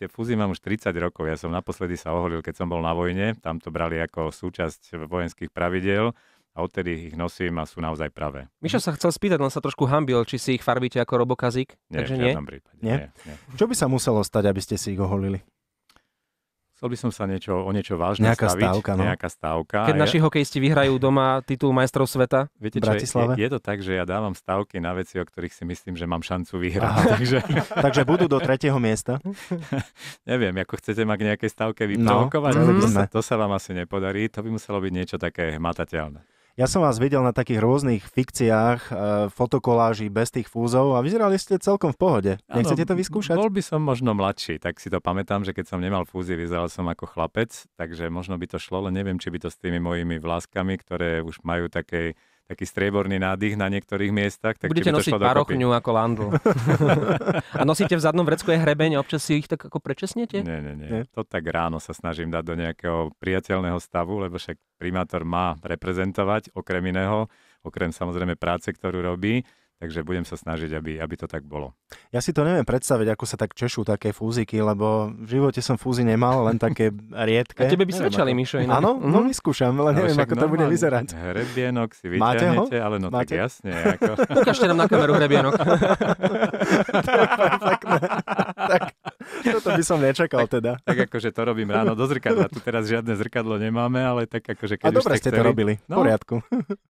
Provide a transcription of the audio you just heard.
tie fúzy mám už 30 rokov. Ja som naposledy sa oholil, keď som bol na vojne. Tam to brali ako súčasť vojenských pravidel a odtedy ich nosím a sú naozaj pravé. Mišo sa chcel spýtať, len sa trošku hambil, či si ich farbíte ako robokazík? Nie, Takže v nie? prípade. Nie? Nie, nie. Čo by sa muselo stať, aby ste si ich oholili? Chcel by som sa niečo, o niečo vážne nejaká staviť. Stávka, no. Nejaká stávka. Keď ja... naši hokejisti vyhrajú doma titul majstrov sveta Viete, Bratislave? Je, je, to tak, že ja dávam stávky na veci, o ktorých si myslím, že mám šancu vyhrať. Aha. Takže... takže budú do tretieho miesta? Neviem, ako chcete ma k nejakej stávke no, vyprovokovať, no, to, sa, to sa vám asi nepodarí. To by muselo byť niečo také hmatateľné. Ja som vás videl na takých rôznych fikciách, e, fotokoláži bez tých fúzov a vyzerali ste celkom v pohode. Nechcete to vyskúšať? Bol by som možno mladší, tak si to pamätám, že keď som nemal fúzy, vyzeral som ako chlapec, takže možno by to šlo, len neviem, či by to s tými mojimi vláskami, ktoré už majú také taký strieborný nádych na niektorých miestach. Tak Budete nosiť parochňu ako landl. a nosíte v zadnom vrecku aj hrebeň a občas si ich tak ako prečesnete? Nie, nie, nie, To tak ráno sa snažím dať do nejakého priateľného stavu, lebo však primátor má reprezentovať okrem iného, okrem samozrejme práce, ktorú robí Takže budem sa snažiť, aby, aby to tak bolo. Ja si to neviem predstaviť, ako sa tak češú také fúziky, lebo v živote som fúzy nemal, len také riedke. A tebe by svedčali, Mišo. Iné. Áno, no mhm. vyskúšam, ale neviem, ako to bude vyzerať. Hrebienok si vyťahnete, ale no Máte? tak jasne. Ako... Ukážte nám na kameru hrebienok. tak, toto by som nečakal tak, teda. Tak akože to robím ráno do zrkadla. Tu teraz žiadne zrkadlo nemáme, ale tak akože keď A už dobre ste chceli... to robili, v no. poriadku.